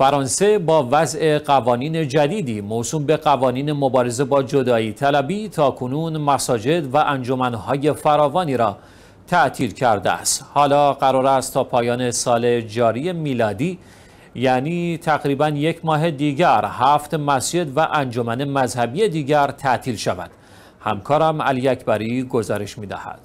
فرانسه با وضع قوانین جدیدی موسوم به قوانین مبارزه با جدایی طلبی تا کنون مساجد و انجمنهای فراوانی را تعطیل کرده است حالا قرار است تا پایان سال جاری میلادی یعنی تقریبا یک ماه دیگر هفت مسجد و انجمن مذهبی دیگر تعطیل شود همکارم علی اکبری گزارش می‌دهد.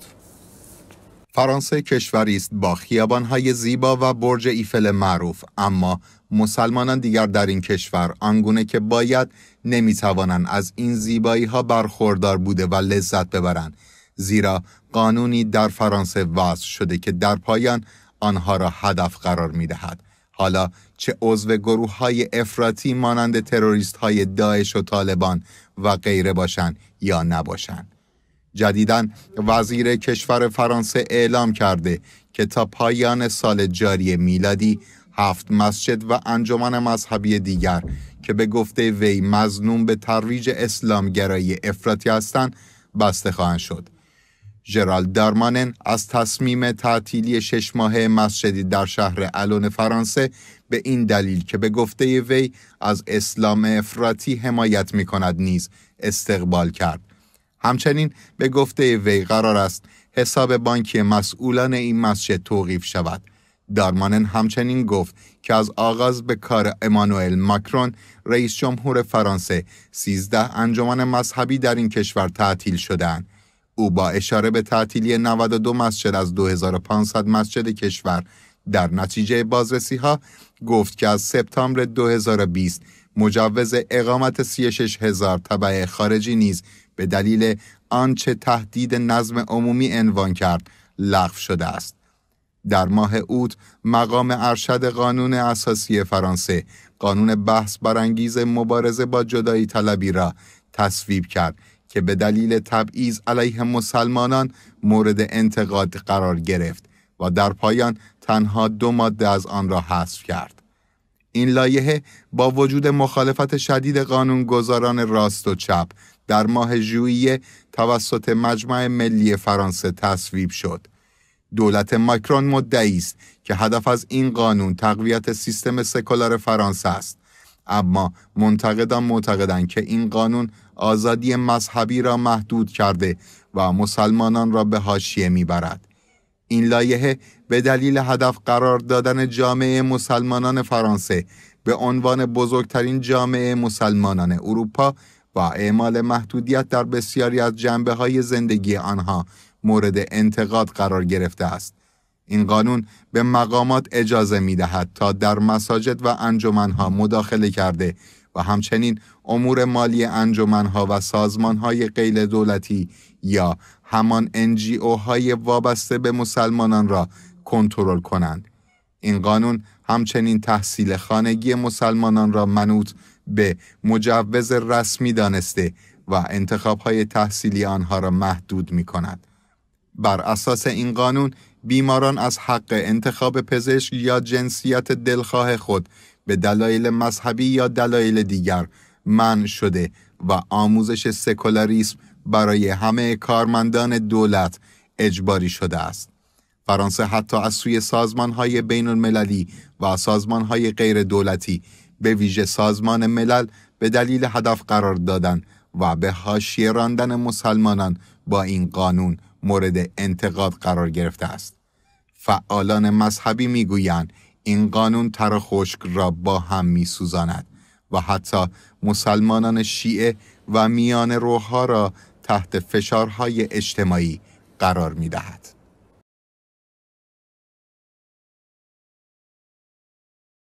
فرانسه کشوری است با خیابانهای زیبا و برج ایفل معروف اما مسلمانان دیگر در این کشور آنگونه که باید نمیتوانند از این زیبایی ها برخوردار بوده و لذت ببرند زیرا قانونی در فرانسه وضع شده که در پایان آنها را هدف قرار می دهد. حالا چه عضو گروه های افراطی مانند تروریست های داعش و طالبان و غیره باشند یا نباشند جدیدا وزیر کشور فرانسه اعلام کرده که تا پایان سال جاری میلادی هفت مسجد و انجمن مذهبی دیگر که به گفته وی مزنون به ترویج اسلامگرایی افراطی هستند بسته خواهند شد ژرالد دارمانن از تصمیم تعطیلی شش ماهه مسجدی در شهر الون فرانسه به این دلیل که به گفته وی از اسلام افراطی حمایت می کند نیز استقبال کرد همچنین به گفته وی قرار است حساب بانکی مسئولان این مسجد توقیف شود. دارمانن همچنین گفت که از آغاز به کار امانوئل ماکرون رئیس جمهور فرانسه 13 انجمن مذهبی در این کشور تعطیل شدند. او با اشاره به تعطیلی 92 مسجد از 2500 مسجد کشور در نتیجه بازرسی ها گفت که از سپتامبر 2020 مجوز اقامت 36 هزار طبع خارجی نیز به دلیل آنچه تهدید نظم عمومی عنوان کرد لغو شده است. در ماه اوت مقام ارشد قانون اساسی فرانسه قانون بحث برانگیز مبارزه با جدایی طلبی را تصویب کرد که به دلیل تبعیض علیه مسلمانان مورد انتقاد قرار گرفت و در پایان تنها دو ماده از آن را حذف کرد. این لایحه با وجود مخالفت شدید قانونگذاران راست و چپ در ماه ژوئیه توسط مجمع ملی فرانسه تصویب شد. دولت ماکرون مدعی است که هدف از این قانون تقویت سیستم سکولار فرانسه است. اما منتقدان معتقدند که این قانون آزادی مذهبی را محدود کرده و مسلمانان را به حاشیه میبرد. این لایحه به دلیل هدف قرار دادن جامعه مسلمانان فرانسه به عنوان بزرگترین جامعه مسلمانان اروپا و اعمال محدودیت در بسیاری از جنبه های زندگی آنها مورد انتقاد قرار گرفته است. این قانون به مقامات اجازه می دهد تا در مساجد و انجمنها مداخله کرده و همچنین امور مالی انجمنها و سازمانهای غیر دولتی یا همان NGO های وابسته به مسلمانان را کنترل کنند. این قانون همچنین تحصیل خانگی مسلمانان را منوط به مجوز رسمی دانسته و انتخاب های تحصیلی آنها را محدود می کند. بر اساس این قانون بیماران از حق انتخاب پزشک یا جنسیت دلخواه خود به دلایل مذهبی یا دلایل دیگر من شده و آموزش سکولاریسم برای همه کارمندان دولت اجباری شده است. فرانسه حتی از سوی سازمان های بین المللی و سازمان های غیر دولتی به ویژه سازمان ملل به دلیل هدف قرار دادن و به حاشیه راندن مسلمانان با این قانون مورد انتقاد قرار گرفته است. فعالان مذهبی میگویند این قانون تر خشک را با هم میسوزاند و حتی مسلمانان شیعه و میان روحها را تحت فشارهای اجتماعی قرار می دهد.